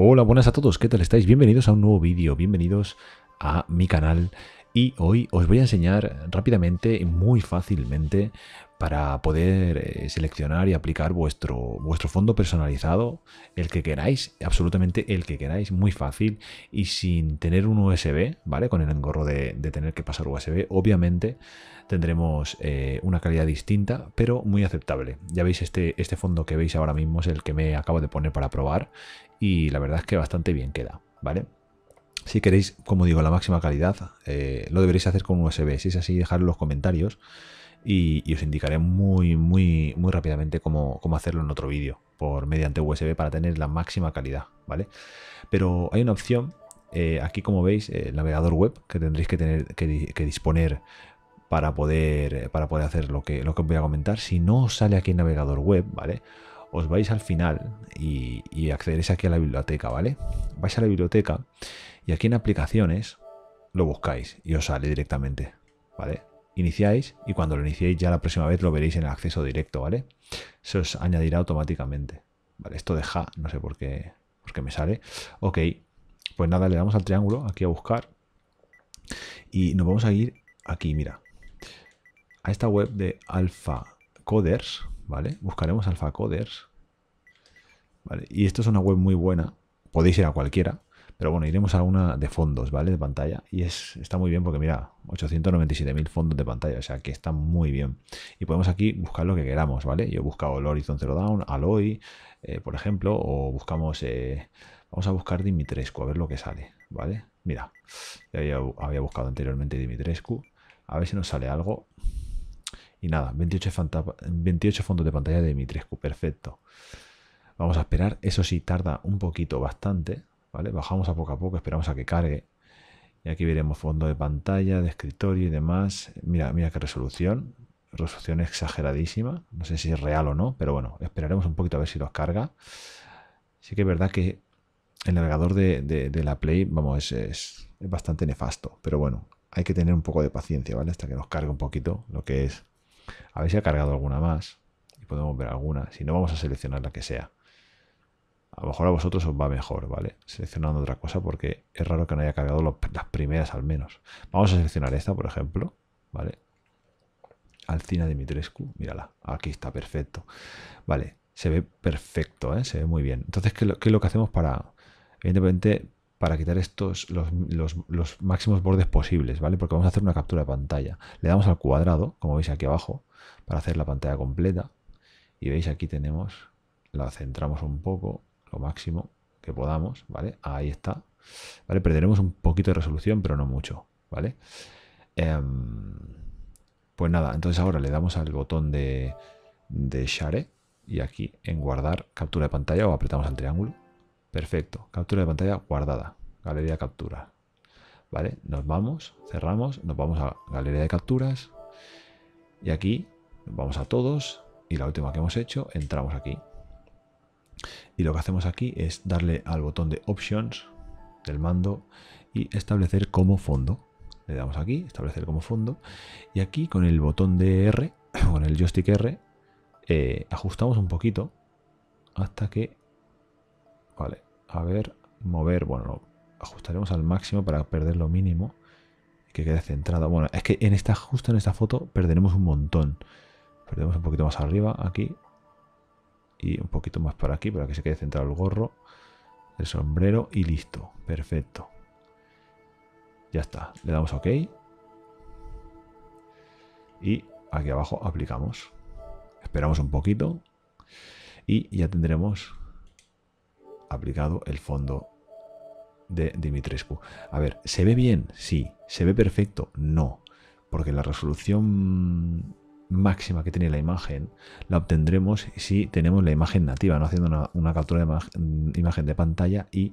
Hola, buenas a todos, ¿qué tal estáis? Bienvenidos a un nuevo vídeo, bienvenidos a mi canal y hoy os voy a enseñar rápidamente, y muy fácilmente, para poder eh, seleccionar y aplicar vuestro, vuestro fondo personalizado, el que queráis, absolutamente el que queráis, muy fácil y sin tener un USB, ¿vale? Con el engorro de, tener que pasar USB, obviamente tendremos eh, una calidad distinta, pero muy aceptable. Ya veis, este, este fondo que veis ahora mismo es el que me acabo de poner para probar y la verdad es que bastante bien queda, ¿vale? Si queréis, como digo, la máxima calidad, eh, lo deberéis hacer con USB. Si es así, dejadlo en los comentarios y, os indicaré muy, muy, muy rápidamente cómo, cómo hacerlo en otro vídeo, por mediante USB para tener la máxima calidad, ¿vale? Pero hay una opción, eh, aquí como veis, eh, el navegador web que tendréis que tener que, disponer para poder, para poder hacer lo que, lo que os voy a comentar. Si no os sale aquí el navegador web, ¿vale? Os vais al final y, y accederéis aquí a la biblioteca, ¿vale? Vais a la biblioteca y aquí en aplicaciones lo buscáis y os sale directamente, ¿vale? Iniciáis y cuando lo iniciéis ya la próxima vez lo veréis en el acceso directo, ¿vale? Se os añadirá automáticamente. Vale, esto deja no sé por qué, me sale. Ok, pues nada, le damos al triángulo aquí a buscar y nos vamos a ir aquí, mira, a esta web de Alpha Coders, ¿vale? Buscaremos Alpha Coders, ¿vale? Y esto es una web muy buena, podéis ir a cualquiera, pero bueno, iremos a una de fondos, ¿vale? De pantalla. Y es, está muy bien porque mira, 897.000 fondos de pantalla, o sea que está muy bien. Y podemos aquí buscar lo que queramos, ¿vale? Yo he buscado el Horizon Zero Down, Aloy, eh, por ejemplo, o buscamos... Eh, vamos a buscar Dimitrescu, a ver lo que sale, ¿vale? Mira, ya había, buscado anteriormente Dimitrescu, a ver si nos sale algo. Y nada, 28, 28 fondos de pantalla de Dimitrescu, perfecto. Vamos a esperar, eso sí, tarda un poquito, bastante, Bajamos a poco a poco, esperamos a que cargue. Y aquí veremos fondo de pantalla, de escritorio y demás. Mira, mira qué resolución. Resolución exageradísima. No sé si es real o no, pero bueno, esperaremos un poquito a ver si los carga. Sí que es verdad que el navegador de, la Play, vamos, es, es bastante nefasto. Pero bueno, hay que tener un poco de paciencia, ¿vale? Hasta que nos cargue un poquito lo que es. A ver si ha cargado alguna más. Y podemos ver alguna. Si no, vamos a seleccionar la que sea. A lo mejor a vosotros os va mejor, ¿vale? Seleccionando otra cosa porque es raro que no haya cargado las primeras al menos. Vamos a seleccionar esta, por ejemplo, ¿vale? Alcina Dimitrescu, mírala, aquí está, perfecto. Vale, se ve perfecto, ¿eh? se ve muy bien. Entonces, ¿qué, es lo que hacemos para, evidentemente, para quitar estos, los, los, máximos bordes posibles, ¿vale? Porque vamos a hacer una captura de pantalla. Le damos al cuadrado, como veis aquí abajo, para hacer la pantalla completa. Y veis aquí tenemos, la centramos un poco máximo que podamos, ¿vale? Ahí está, ¿vale? Perderemos un poquito de resolución, pero no mucho, ¿vale? Em, pues nada, entonces ahora le damos al botón de, de Share y aquí en guardar captura de pantalla o apretamos al triángulo. Perfecto, captura de pantalla guardada, galería de captura. ¿Vale? Nos vamos, cerramos, nos vamos a galería de capturas y aquí vamos a todos y la última que hemos hecho, entramos aquí y lo que hacemos aquí es darle al botón de Options del mando y establecer como fondo. Le damos aquí, establecer como fondo. Y aquí con el botón de R, con el joystick R, eh, ajustamos un poquito hasta que... Vale, a ver, mover, bueno, ajustaremos al máximo para perder lo mínimo que quede centrado. Bueno, es que en esta, justo en esta foto perderemos un montón. Perdemos un poquito más arriba, aquí, y un poquito más para aquí para que se quede centrado el gorro, el sombrero y listo. Perfecto. Ya está. Le damos OK. Y aquí abajo aplicamos. Esperamos un poquito y ya tendremos aplicado el fondo de Dimitrescu. A ver, ¿se ve bien? Sí. ¿Se ve perfecto? No. Porque la resolución máxima que tiene la imagen la obtendremos si tenemos la imagen nativa, no haciendo una, captura de imagen de pantalla y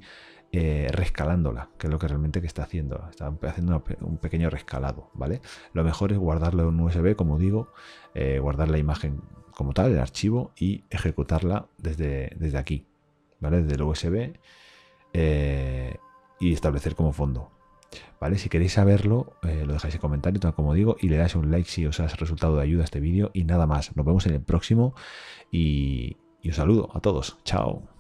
eh, rescalándola, que es lo que realmente que está haciendo. Está haciendo un pequeño rescalado, ¿vale? Lo mejor es guardarlo en un USB, como digo, eh, guardar la imagen como tal, el archivo, y ejecutarla desde, desde aquí, ¿vale? Desde el USB eh, y establecer como fondo. ¿vale? Si queréis saberlo, eh, lo dejáis en comentario, como digo, y le dais un like si os ha resultado de ayuda este vídeo y nada más. Nos vemos en el próximo y, y un saludo a todos. Chao.